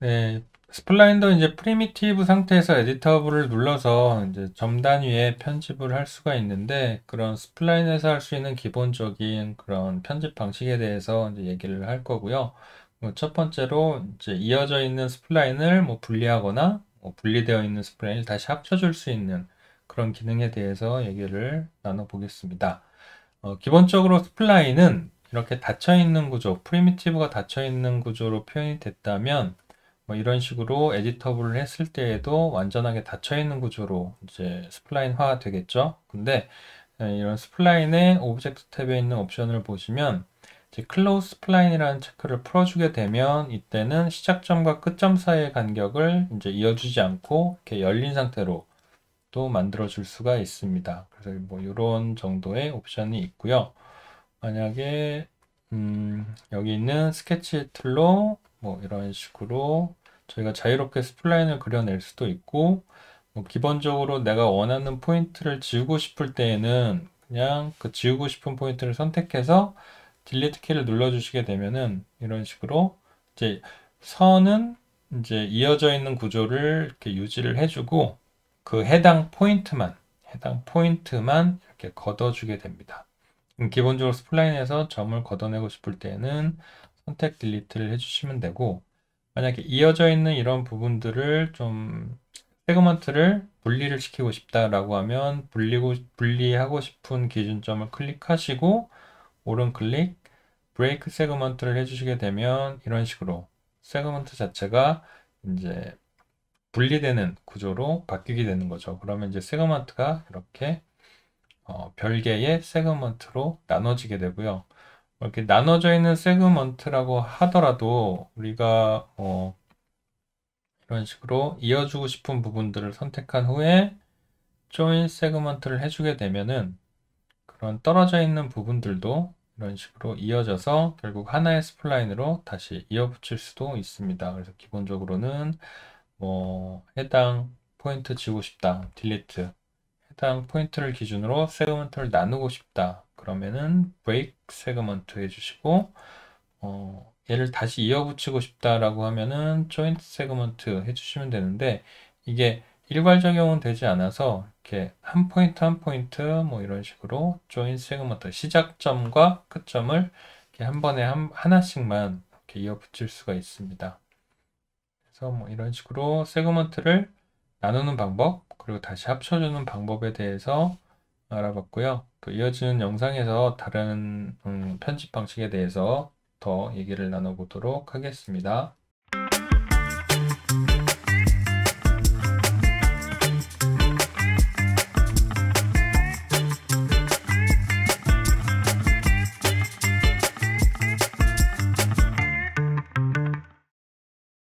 네, 스플라인도 이제 프리미티브 상태에서 에디터블을 눌러서 이제 점단 위에 편집을 할 수가 있는데 그런 스플라인에서 할 수 있는 기본적인 그런 편집 방식에 대해서 이제 얘기를 할 거고요. 뭐 첫 번째로 이제 이어져 있는 스플라인을 뭐 분리하거나 뭐 분리되어 있는 스플라인을 다시 합쳐줄 수 있는 그런 기능에 대해서 얘기를 나눠보겠습니다. 어, 기본적으로 스플라인은 이렇게 닫혀있는 구조, 프리미티브가 닫혀있는 구조로 표현이 됐다면 뭐 이런 식으로 에디터블을 했을 때에도 완전하게 닫혀있는 구조로 이제 스플라인화가 되겠죠. 근데 예, 이런 스플라인의 오브젝트 탭에 있는 옵션을 보시면 이제 클로즈 스플라인이라는 체크를 풀어주게 되면 이때는 시작점과 끝점 사이의 간격을 이제 이어주지 않고 이렇게 열린 상태로 도 만들어 줄 수가 있습니다. 그래서 뭐 이런 정도의 옵션이 있고요. 만약에 음, 여기 있는 스케치 툴로 뭐 이런 식으로 저희가 자유롭게 스플라인을 그려낼 수도 있고 뭐 기본적으로 내가 원하는 포인트를 지우고 싶을 때에는 그냥 그 지우고 싶은 포인트를 선택해서 딜리트 키를 눌러주시게 되면은 이런 식으로 이제 선은 이제 이어져 있는 구조를 이렇게 유지를 해주고 그 해당 포인트만 해당 포인트만 이렇게 걷어주게 됩니다. 기본적으로 스플라인에서 점을 걷어내고 싶을 때는 선택 딜리트를 해주시면 되고 만약에 이어져 있는 이런 부분들을 좀 세그먼트를 분리를 시키고 싶다라고 하면 분리고, 분리하고 싶은 기준점을 클릭하시고 오른클릭 브레이크 세그먼트를 해주시게 되면 이런 식으로 세그먼트 자체가 이제 분리되는 구조로 바뀌게 되는 거죠. 그러면 이제 세그먼트가 이렇게 어, 별개의 세그먼트로 나눠지게 되고요. 이렇게 나눠져 있는 세그먼트라고 하더라도 우리가 어, 이런 식으로 이어주고 싶은 부분들을 선택한 후에 join 세그먼트를 해주게 되면은 그런 떨어져 있는 부분들도 이런 식으로 이어져서 결국 하나의 스플라인으로 다시 이어붙일 수도 있습니다. 그래서 기본적으로는 뭐 해당 포인트 지고 싶다. 딜리트. 해당 포인트를 기준으로 세그먼트를 나누고 싶다. 그러면은 break 세그먼트 해주시고 어, 얘를 다시 이어붙이고 싶다라고 하면은 j o i n 세그먼트 해주시면 되는데 이게 일괄 적용은 되지 않아서 이렇게 한 포인트 한 포인트 뭐 이런 식으로 j o i n 세그먼트 시작점과 끝점을 이렇게 한 번에 한, 하나씩만 이렇게 이어붙일 수가 있습니다. 그래서 뭐 이런 식으로 세그먼트를 나누는 방법 그리고 다시 합쳐주는 방법에 대해서 알아봤고요. 또 그 이어지는 영상에서 다른 음, 편집 방식에 대해서 더 얘기를 나눠보도록 하겠습니다.